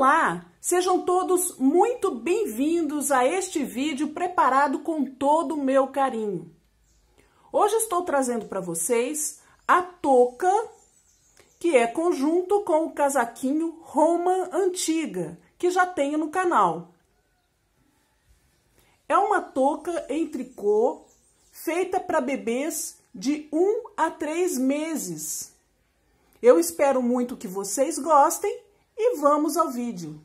Olá, sejam todos muito bem-vindos a este vídeo preparado com todo o meu carinho. Hoje estou trazendo para vocês a touca, que é conjunto com o casaquinho Roma Antiga, que já tenho no canal. É uma touca em tricô feita para bebês de 1 um a 3 meses. Eu espero muito que vocês gostem e vamos ao vídeo.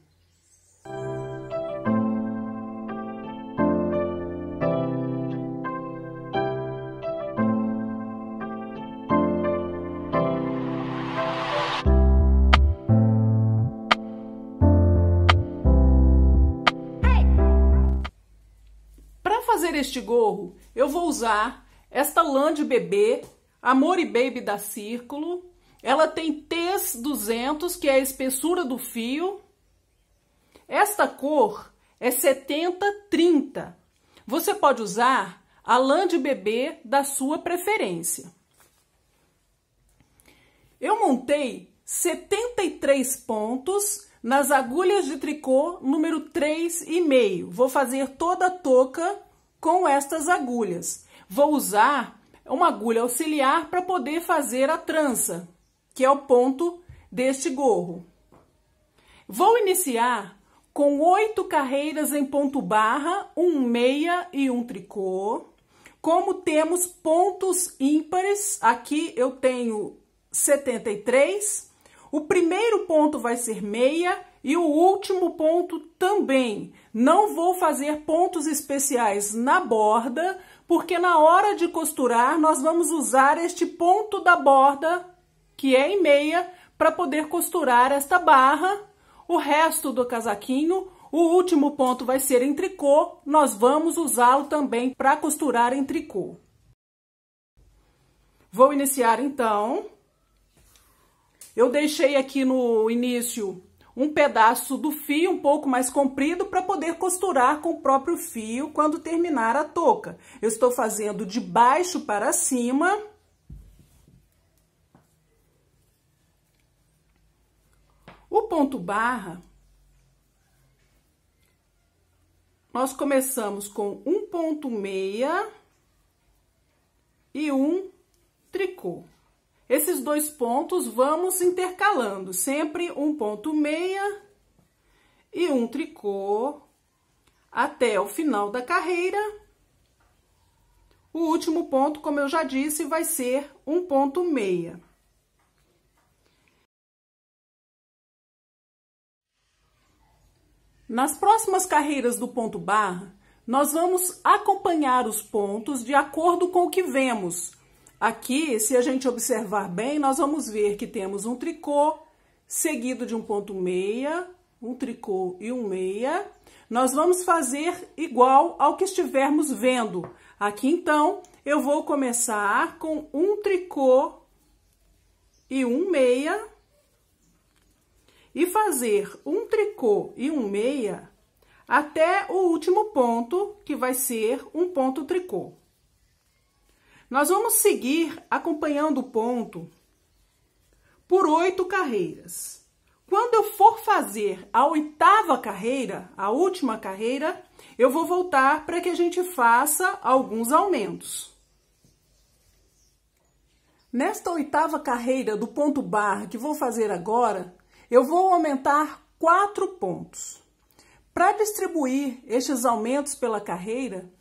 fazer este gorro, eu vou usar esta lã de bebê Amor e Baby da Círculo, ela tem T's 200, que é a espessura do fio. Esta cor é 70-30. Você pode usar a lã de bebê da sua preferência. Eu montei 73 pontos nas agulhas de tricô número 3,5. Vou fazer toda a touca com estas agulhas. Vou usar uma agulha auxiliar para poder fazer a trança que é o ponto deste gorro. Vou iniciar com oito carreiras em ponto barra, um meia e um tricô. Como temos pontos ímpares, aqui eu tenho 73. O primeiro ponto vai ser meia e o último ponto também. Não vou fazer pontos especiais na borda, porque na hora de costurar nós vamos usar este ponto da borda que é em meia, para poder costurar esta barra, o resto do casaquinho, o último ponto vai ser em tricô, nós vamos usá-lo também para costurar em tricô. Vou iniciar então. Eu deixei aqui no início um pedaço do fio um pouco mais comprido para poder costurar com o próprio fio quando terminar a touca. Eu estou fazendo de baixo para cima O ponto barra, nós começamos com um ponto meia e um tricô. Esses dois pontos vamos intercalando, sempre um ponto meia e um tricô até o final da carreira. O último ponto, como eu já disse, vai ser um ponto meia. Nas próximas carreiras do ponto barra, nós vamos acompanhar os pontos de acordo com o que vemos. Aqui, se a gente observar bem, nós vamos ver que temos um tricô seguido de um ponto meia, um tricô e um meia. Nós vamos fazer igual ao que estivermos vendo. Aqui, então, eu vou começar com um tricô e um meia e fazer um tricô e um meia até o último ponto, que vai ser um ponto tricô. Nós vamos seguir acompanhando o ponto por oito carreiras. Quando eu for fazer a oitava carreira, a última carreira, eu vou voltar para que a gente faça alguns aumentos. Nesta oitava carreira do ponto bar que vou fazer agora, eu vou aumentar quatro pontos. Para distribuir estes aumentos pela carreira,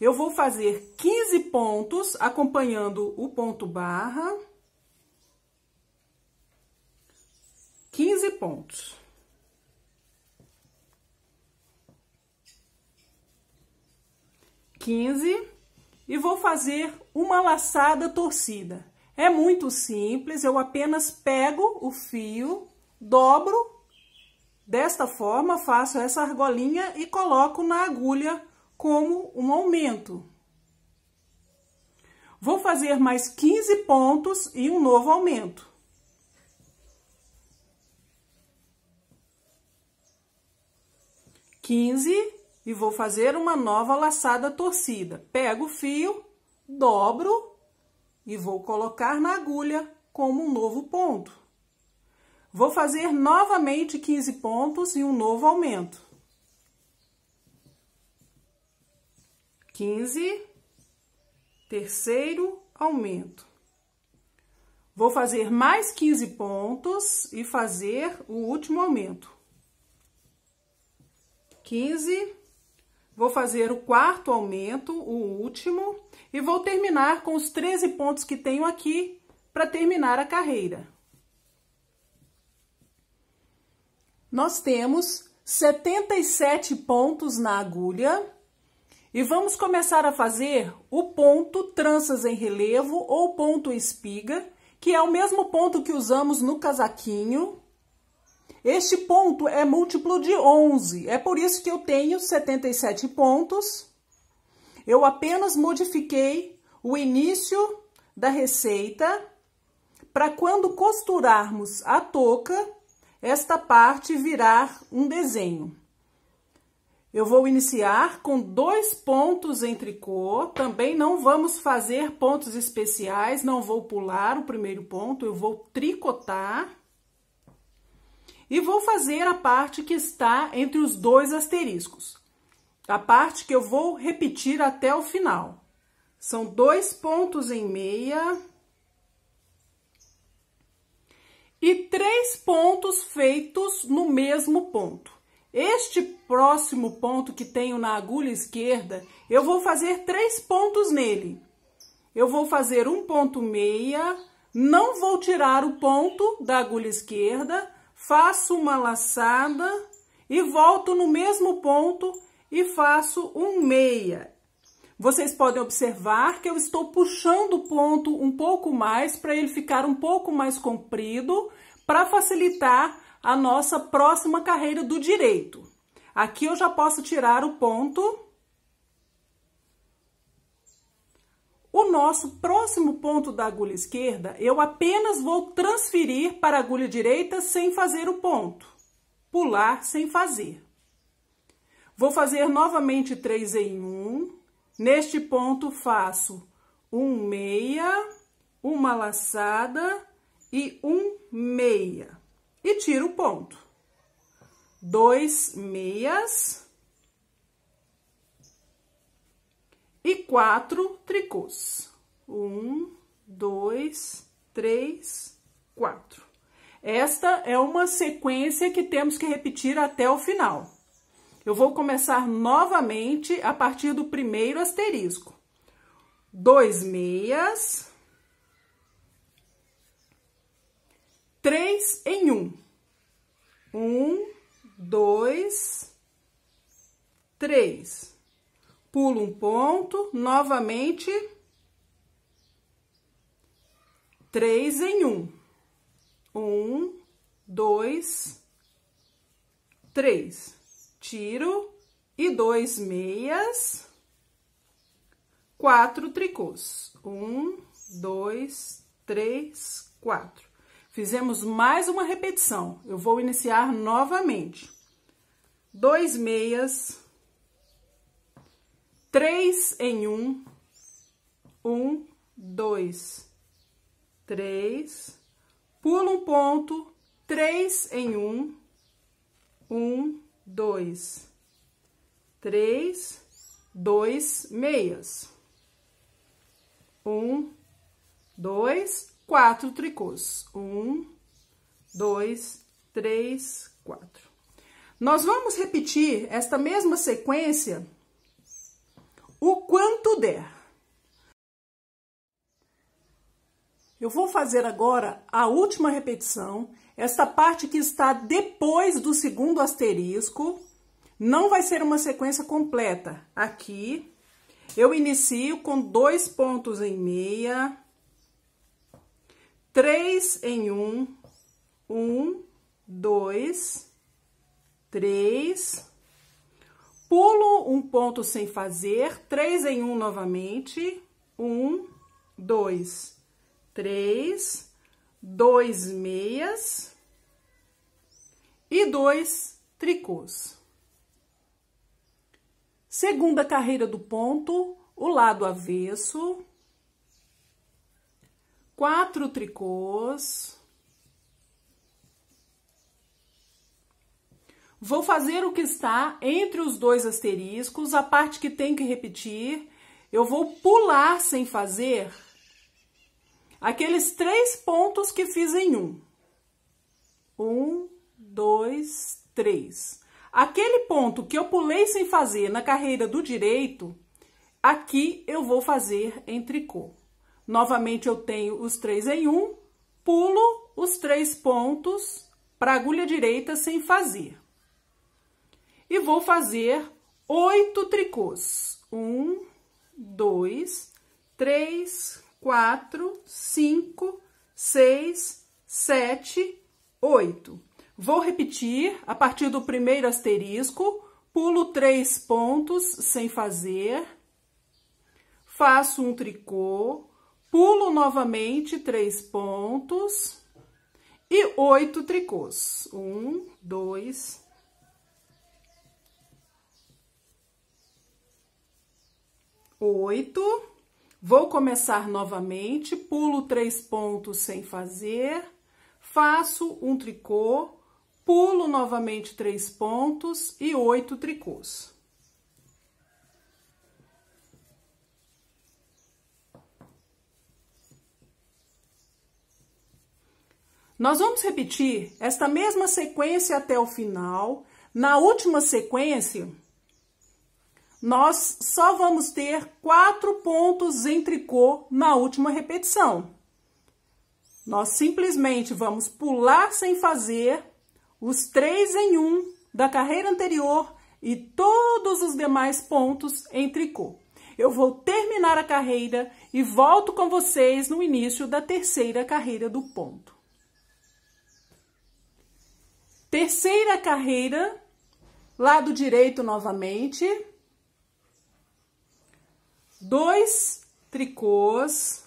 eu vou fazer 15 pontos acompanhando o ponto barra. 15 pontos. Quinze e vou fazer uma laçada torcida. É muito simples, eu apenas pego o fio dobro desta forma, faço essa argolinha e coloco na agulha como um aumento. Vou fazer mais 15 pontos e um novo aumento. Quinze e vou fazer uma nova laçada torcida. Pego o fio, dobro e vou colocar na agulha como um novo ponto. Vou fazer novamente 15 pontos e um novo aumento. 15, terceiro aumento. Vou fazer mais 15 pontos e fazer o último aumento. 15, vou fazer o quarto aumento, o último, e vou terminar com os 13 pontos que tenho aqui para terminar a carreira. Nós temos 77 pontos na agulha e vamos começar a fazer o ponto tranças em relevo ou ponto espiga, que é o mesmo ponto que usamos no casaquinho. Este ponto é múltiplo de 11, é por isso que eu tenho 77 pontos. Eu apenas modifiquei o início da receita para quando costurarmos a touca, esta parte virar um desenho. Eu vou iniciar com dois pontos em tricô, também não vamos fazer pontos especiais, não vou pular o primeiro ponto, eu vou tricotar. E vou fazer a parte que está entre os dois asteriscos, a parte que eu vou repetir até o final. São dois pontos em meia, e três pontos feitos no mesmo ponto. Este próximo ponto que tenho na agulha esquerda, eu vou fazer três pontos nele. Eu vou fazer um ponto meia, não vou tirar o ponto da agulha esquerda, faço uma laçada e volto no mesmo ponto e faço um meia. Vocês podem observar que eu estou puxando o ponto um pouco mais para ele ficar um pouco mais comprido para facilitar a nossa próxima carreira do direito. Aqui eu já posso tirar o ponto. O nosso próximo ponto da agulha esquerda, eu apenas vou transferir para a agulha direita sem fazer o ponto. Pular sem fazer. Vou fazer novamente três em um. Neste ponto, faço um meia, uma laçada e um meia. E tiro o ponto. Dois meias. E quatro tricôs. Um, dois, três, quatro. Esta é uma sequência que temos que repetir até o final. Eu vou começar novamente a partir do primeiro asterisco. Dois meias. Três em um. Um, dois, três. Pulo um ponto, novamente. Três em um. Um, dois, três tiro e dois meias, quatro tricôs. Um, dois, três, quatro. Fizemos mais uma repetição. Eu vou iniciar novamente. Dois meias, três em um, um, dois, três, pula um ponto, três em um, um, dois, três, dois meias. Um, dois, quatro tricôs. Um, dois, três, quatro. Nós vamos repetir esta mesma sequência o quanto der. Eu vou fazer agora a última repetição, esta parte que está depois do segundo asterisco, não vai ser uma sequência completa. Aqui, eu inicio com dois pontos em meia, três em um, um, dois, três, pulo um ponto sem fazer, três em um novamente, um, dois, três, dois meias e dois tricôs. Segunda carreira do ponto, o lado avesso, quatro tricôs. Vou fazer o que está entre os dois asteriscos, a parte que tem que repetir. Eu vou pular sem fazer aqueles três pontos que fiz em um. Um, dois, três. Aquele ponto que eu pulei sem fazer na carreira do direito, aqui eu vou fazer em tricô. Novamente eu tenho os três em um, pulo os três pontos para agulha direita sem fazer. E vou fazer oito tricôs. Um, dois, três, quatro, cinco, seis, sete, oito. Vou repetir a partir do primeiro asterisco, pulo três pontos sem fazer, faço um tricô, pulo novamente três pontos e oito tricôs. Um, dois, oito Vou começar novamente, pulo três pontos sem fazer, faço um tricô, pulo novamente três pontos e oito tricôs. Nós vamos repetir esta mesma sequência até o final. Na última sequência, nós só vamos ter quatro pontos em tricô na última repetição. Nós simplesmente vamos pular sem fazer os três em um da carreira anterior e todos os demais pontos em tricô. Eu vou terminar a carreira e volto com vocês no início da terceira carreira do ponto. Terceira carreira, lado direito novamente dois tricôs.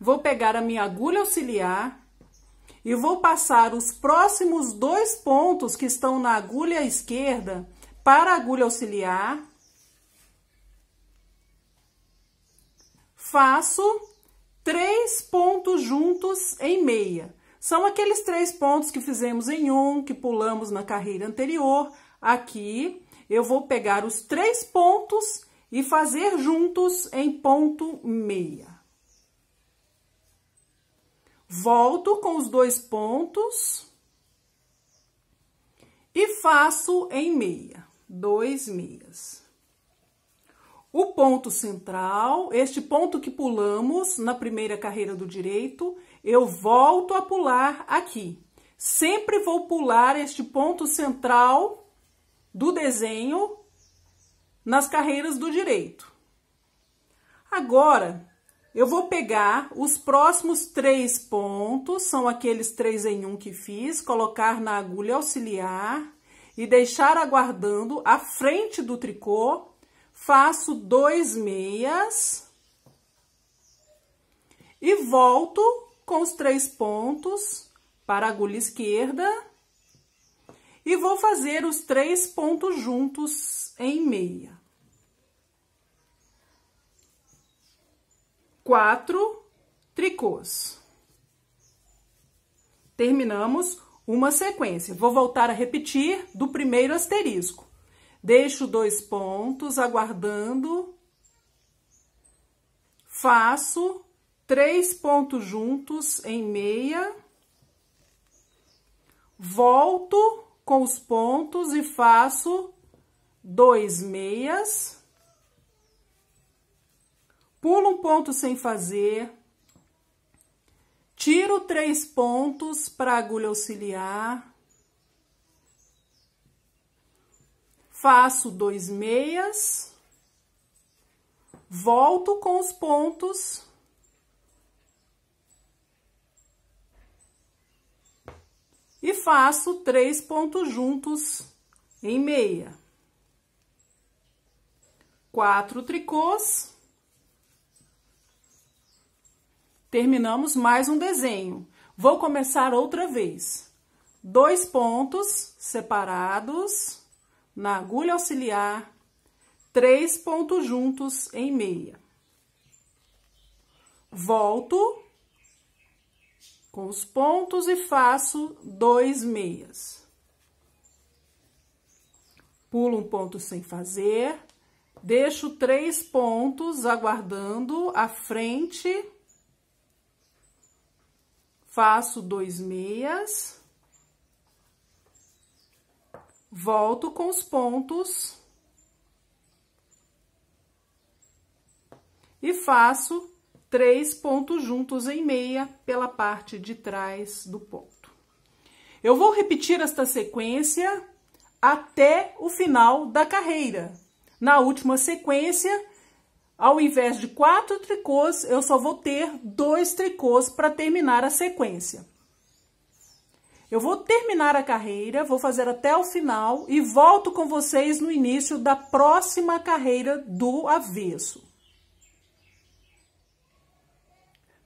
Vou pegar a minha agulha auxiliar e vou passar os próximos dois pontos que estão na agulha esquerda para a agulha auxiliar. Faço três pontos juntos em meia. São aqueles três pontos que fizemos em um, que pulamos na carreira anterior, aqui eu vou pegar os três pontos e fazer juntos em ponto meia. Volto com os dois pontos e faço em meia, dois meias. O ponto central, este ponto que pulamos na primeira carreira do direito, eu volto a pular aqui. Sempre vou pular este ponto central do desenho nas carreiras do direito. Agora, eu vou pegar os próximos três pontos, são aqueles três em um que fiz, colocar na agulha auxiliar e deixar aguardando a frente do tricô. Faço dois meias e volto com os três pontos para a agulha esquerda e vou fazer os três pontos juntos em meia. Quatro tricôs. Terminamos uma sequência. Vou voltar a repetir do primeiro asterisco. Deixo dois pontos aguardando. Faço três pontos juntos em meia. Volto com os pontos e faço dois meias, pulo um ponto sem fazer, tiro três pontos para agulha auxiliar, faço dois meias, volto com os pontos e faço três pontos juntos em meia. Quatro tricôs. Terminamos mais um desenho. Vou começar outra vez. Dois pontos separados na agulha auxiliar, três pontos juntos em meia. Volto com os pontos e faço dois meias. Pulo um ponto sem fazer, deixo três pontos aguardando a frente, faço dois meias, volto com os pontos e faço três pontos juntos em meia pela parte de trás do ponto. Eu vou repetir esta sequência até o final da carreira. Na última sequência, ao invés de quatro tricôs, eu só vou ter dois tricôs para terminar a sequência. Eu vou terminar a carreira, vou fazer até o final e volto com vocês no início da próxima carreira do avesso.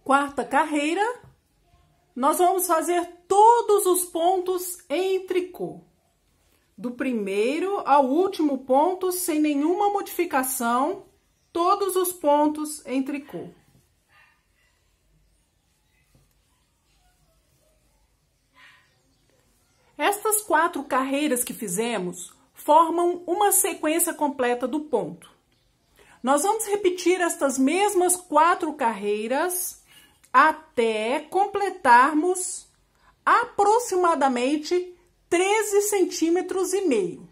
quarta carreira, nós vamos fazer todos os pontos em tricô. Do primeiro ao último ponto, sem nenhuma modificação, todos os pontos em tricô. Estas quatro carreiras que fizemos formam uma sequência completa do ponto. Nós vamos repetir estas mesmas quatro carreiras até completarmos aproximadamente 13 centímetros e meio.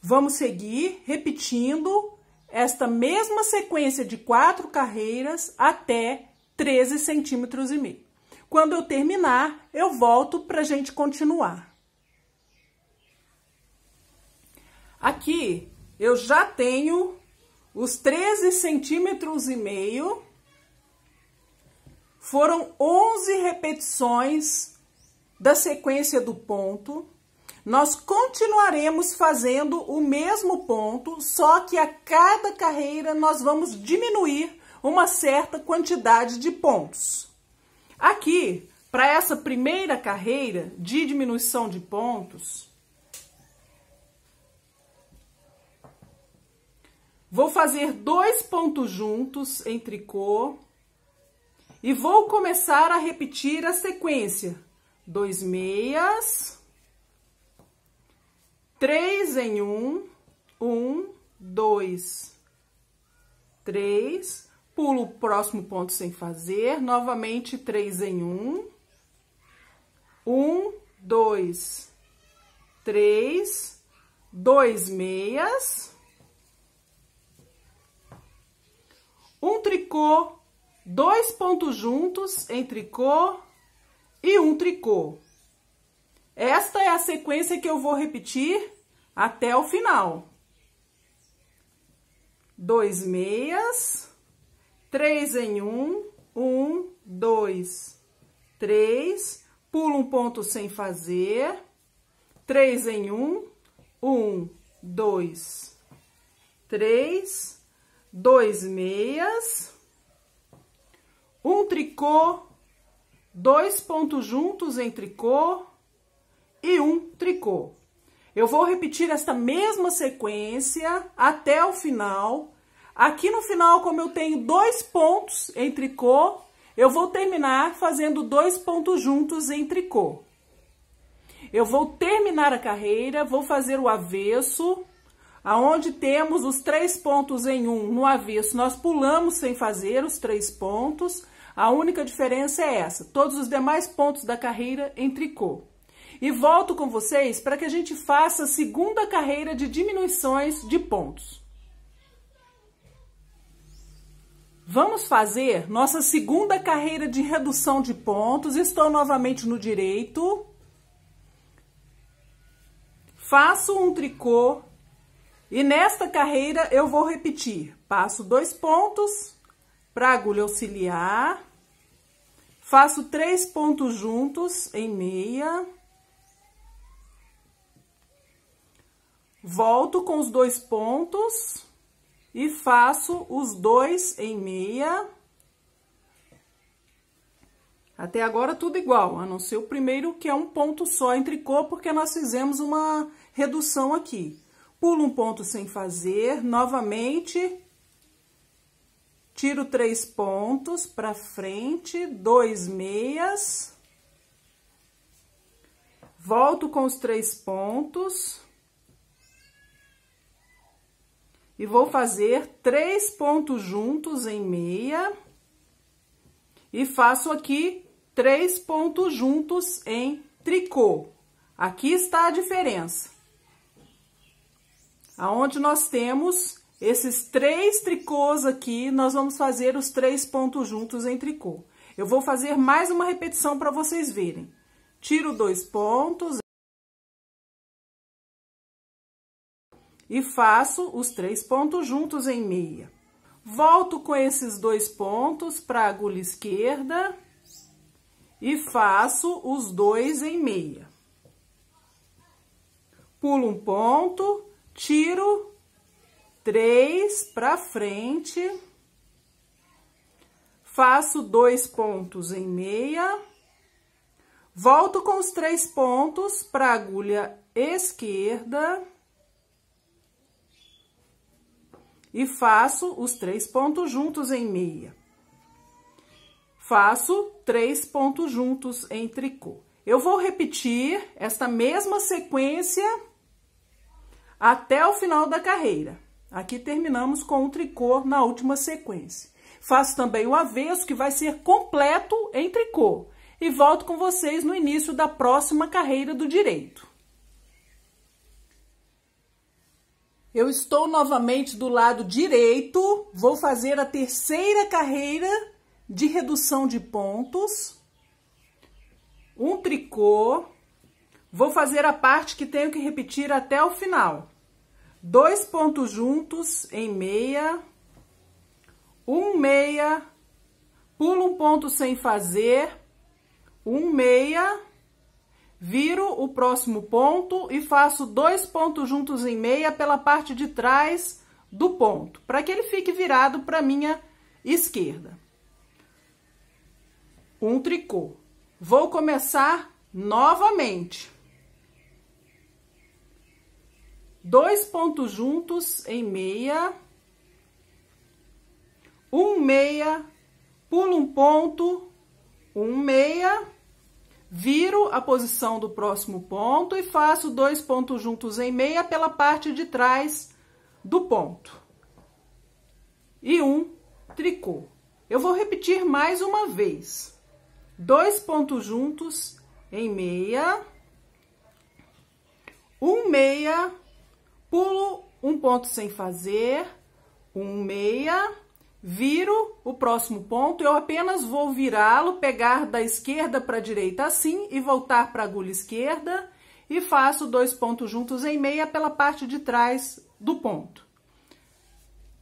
Vamos seguir repetindo esta mesma sequência de quatro carreiras até 13 centímetros e meio. Quando eu terminar, eu volto para a gente continuar. Aqui eu já tenho os 13 centímetros e meio foram 11 repetições da sequência do ponto. Nós continuaremos fazendo o mesmo ponto, só que a cada carreira nós vamos diminuir uma certa quantidade de pontos. Aqui, para essa primeira carreira de diminuição de pontos, vou fazer dois pontos juntos em tricô, e vou começar a repetir a sequência. Dois meias, três em um, um, dois, três, pulo o próximo ponto sem fazer, novamente três em um, um, dois, três, dois meias, um tricô dois pontos juntos em tricô e um tricô. Esta é a sequência que eu vou repetir até o final. Dois meias, três em um, um, dois, três, pulo um ponto sem fazer, três em um, um, dois, três, dois meias, um tricô, dois pontos juntos em tricô e um tricô. Eu vou repetir esta mesma sequência até o final. Aqui no final, como eu tenho dois pontos em tricô, eu vou terminar fazendo dois pontos juntos em tricô. Eu vou terminar a carreira, vou fazer o avesso, aonde temos os três pontos em um no avesso, nós pulamos sem fazer os três pontos, a única diferença é essa, todos os demais pontos da carreira em tricô. E volto com vocês para que a gente faça a segunda carreira de diminuições de pontos. Vamos fazer nossa segunda carreira de redução de pontos. Estou novamente no direito. Faço um tricô e nesta carreira eu vou repetir. Passo dois pontos, para agulha auxiliar, faço três pontos juntos em meia, volto com os dois pontos e faço os dois em meia. Até agora tudo igual, a não ser o primeiro que é um ponto só em tricô, porque nós fizemos uma redução aqui. Pulo um ponto sem fazer, novamente tiro três pontos para frente, dois meias, volto com os três pontos e vou fazer três pontos juntos em meia e faço aqui três pontos juntos em tricô. Aqui está a diferença. Aonde nós temos esses três tricôs aqui, nós vamos fazer os três pontos juntos em tricô. Eu vou fazer mais uma repetição para vocês verem. Tiro dois pontos. E faço os três pontos juntos em meia. Volto com esses dois pontos para a agulha esquerda. E faço os dois em meia. Pulo um ponto, tiro três para frente, faço dois pontos em meia, volto com os três pontos para a agulha esquerda e faço os três pontos juntos em meia. Faço três pontos juntos em tricô. Eu vou repetir esta mesma sequência até o final da carreira. Aqui terminamos com o tricô na última sequência. Faço também o avesso, que vai ser completo em tricô. E volto com vocês no início da próxima carreira do direito. Eu estou novamente do lado direito, vou fazer a terceira carreira de redução de pontos. Um tricô. Vou fazer a parte que tenho que repetir até o final dois pontos juntos em meia, um meia, pulo um ponto sem fazer, um meia, viro o próximo ponto e faço dois pontos juntos em meia pela parte de trás do ponto, para que ele fique virado para minha esquerda. Um tricô. Vou começar novamente dois pontos juntos em meia, um meia, pulo um ponto, um meia, viro a posição do próximo ponto e faço dois pontos juntos em meia pela parte de trás do ponto. E um tricô. Eu vou repetir mais uma vez. Dois pontos juntos em meia, um meia, pulo um ponto sem fazer, um meia, viro o próximo ponto, eu apenas vou virá-lo, pegar da esquerda para a direita assim e voltar para a agulha esquerda e faço dois pontos juntos em meia pela parte de trás do ponto.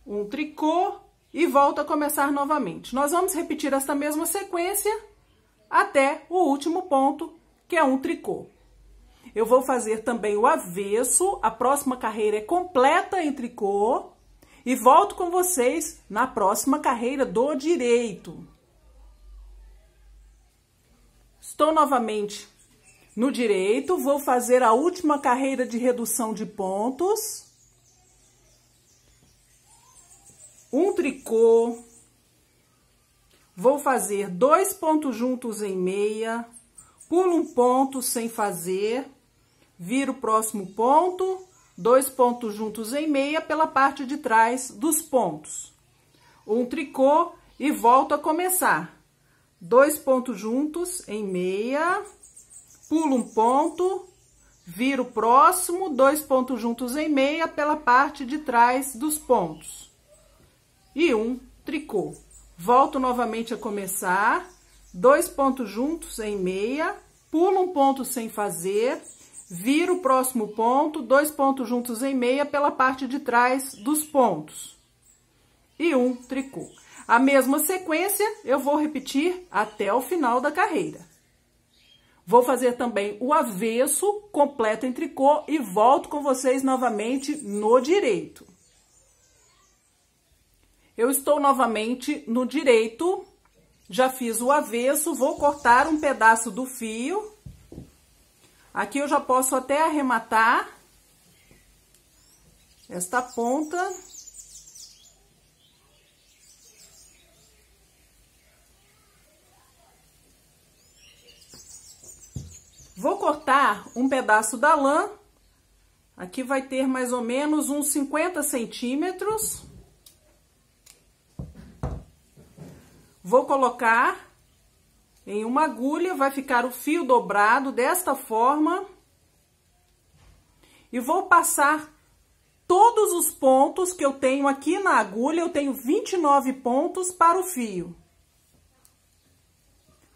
Um tricô e volto a começar novamente. Nós vamos repetir esta mesma sequência até o último ponto, que é um tricô. Eu vou fazer também o avesso, a próxima carreira é completa em tricô e volto com vocês na próxima carreira do direito. Estou novamente no direito, vou fazer a última carreira de redução de pontos. Um tricô. Vou fazer dois pontos juntos em meia pulo um ponto sem fazer, viro o próximo ponto, dois pontos juntos em meia pela parte de trás dos pontos. Um tricô e volto a começar. Dois pontos juntos em meia, pulo um ponto, viro o próximo, dois pontos juntos em meia pela parte de trás dos pontos. E um tricô. Volto novamente a começar dois pontos juntos em meia, pulo um ponto sem fazer, viro o próximo ponto, dois pontos juntos em meia pela parte de trás dos pontos. E um tricô. A mesma sequência eu vou repetir até o final da carreira. Vou fazer também o avesso, completo em tricô e volto com vocês novamente no direito. Eu estou novamente no direito, já fiz o avesso, vou cortar um pedaço do fio. Aqui eu já posso até arrematar esta ponta. Vou cortar um pedaço da lã. Aqui vai ter mais ou menos uns 50 centímetros. Vou colocar em uma agulha, vai ficar o fio dobrado desta forma. E vou passar todos os pontos que eu tenho aqui na agulha, eu tenho 29 pontos para o fio.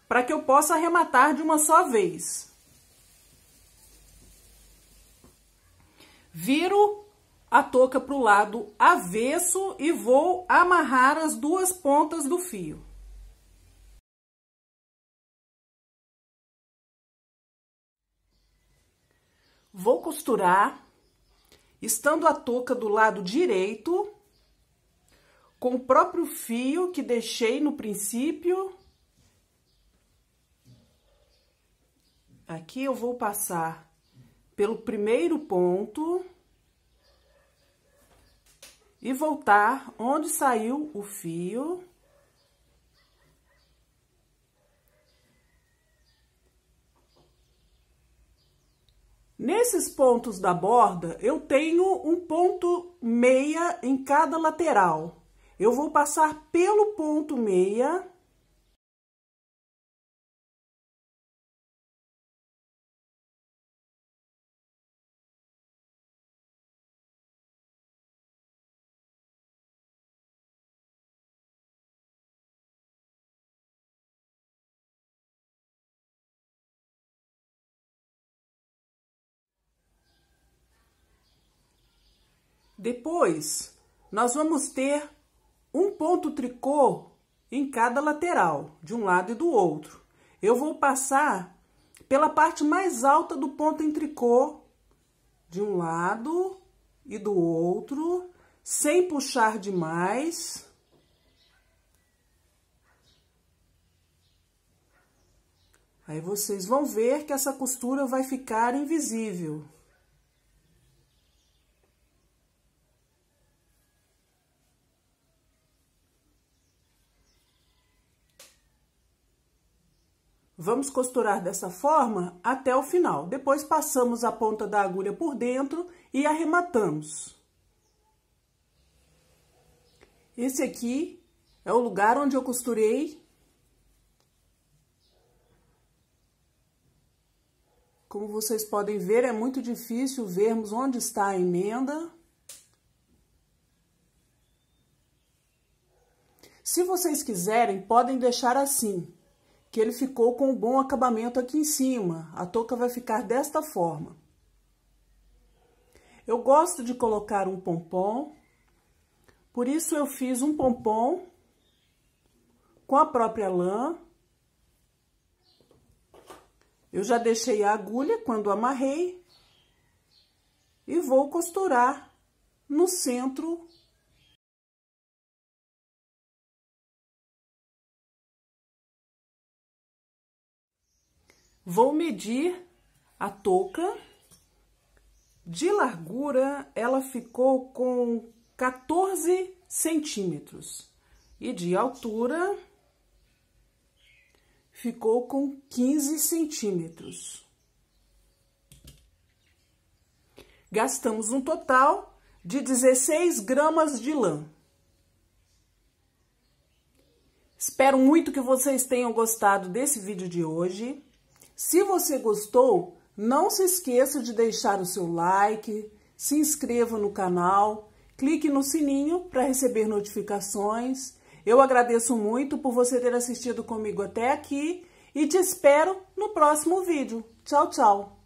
Para que eu possa arrematar de uma só vez. Viro a touca para o lado avesso e vou amarrar as duas pontas do fio. Vou costurar, estando a touca do lado direito, com o próprio fio que deixei no princípio. Aqui eu vou passar pelo primeiro ponto e voltar onde saiu o fio. Nesses pontos da borda, eu tenho um ponto meia em cada lateral. Eu vou passar pelo ponto meia Depois, nós vamos ter um ponto tricô em cada lateral, de um lado e do outro. Eu vou passar pela parte mais alta do ponto em tricô, de um lado e do outro, sem puxar demais. Aí vocês vão ver que essa costura vai ficar invisível. Vamos costurar dessa forma até o final. Depois passamos a ponta da agulha por dentro e arrematamos. Esse aqui é o lugar onde eu costurei. Como vocês podem ver, é muito difícil vermos onde está a emenda. Se vocês quiserem, podem deixar assim, que ele ficou com um bom acabamento aqui em cima. A touca vai ficar desta forma. Eu gosto de colocar um pompom, por isso eu fiz um pompom com a própria lã. Eu já deixei a agulha quando amarrei e vou costurar no centro Vou medir a touca. De largura, ela ficou com 14 centímetros. E de altura, ficou com 15 centímetros. Gastamos um total de 16 gramas de lã. Espero muito que vocês tenham gostado desse vídeo de hoje. Se você gostou, não se esqueça de deixar o seu like, se inscreva no canal, clique no sininho para receber notificações. Eu agradeço muito por você ter assistido comigo até aqui e te espero no próximo vídeo. Tchau, tchau!